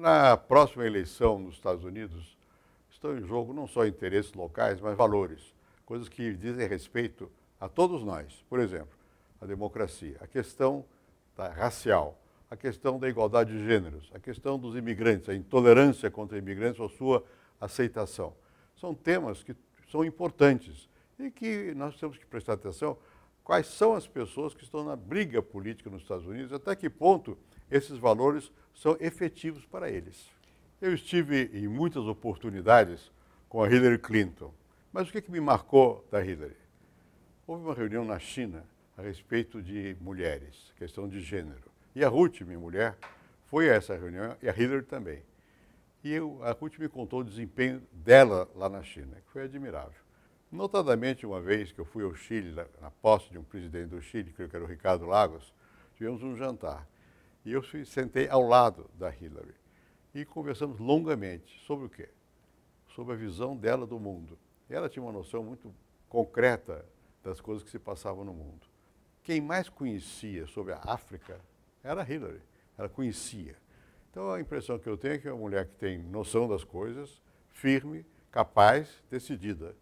Na próxima eleição nos Estados Unidos, estão em jogo não só interesses locais, mas valores, coisas que dizem respeito a todos nós. Por exemplo, a democracia, a questão da racial, a questão da igualdade de gêneros, a questão dos imigrantes, a intolerância contra imigrantes ou sua aceitação. São temas que são importantes e que nós temos que prestar atenção quais são as pessoas que estão na briga política nos Estados Unidos, até que ponto esses valores são efetivos para eles. Eu estive em muitas oportunidades com a Hillary Clinton, mas o que, é que me marcou da Hillary? Houve uma reunião na China a respeito de mulheres, questão de gênero. E a Ruth, minha mulher, foi a essa reunião e a Hillary também. E eu, a Ruth me contou o desempenho dela lá na China, que foi admirável. Notadamente, uma vez que eu fui ao Chile, na posse de um presidente do Chile, que era é o Ricardo Lagos, tivemos um jantar. E eu sentei ao lado da Hillary e conversamos longamente sobre o quê? Sobre a visão dela do mundo. Ela tinha uma noção muito concreta das coisas que se passavam no mundo. Quem mais conhecia sobre a África era a Hillary. Ela conhecia. Então a impressão que eu tenho é que é uma mulher que tem noção das coisas, firme, capaz, decidida.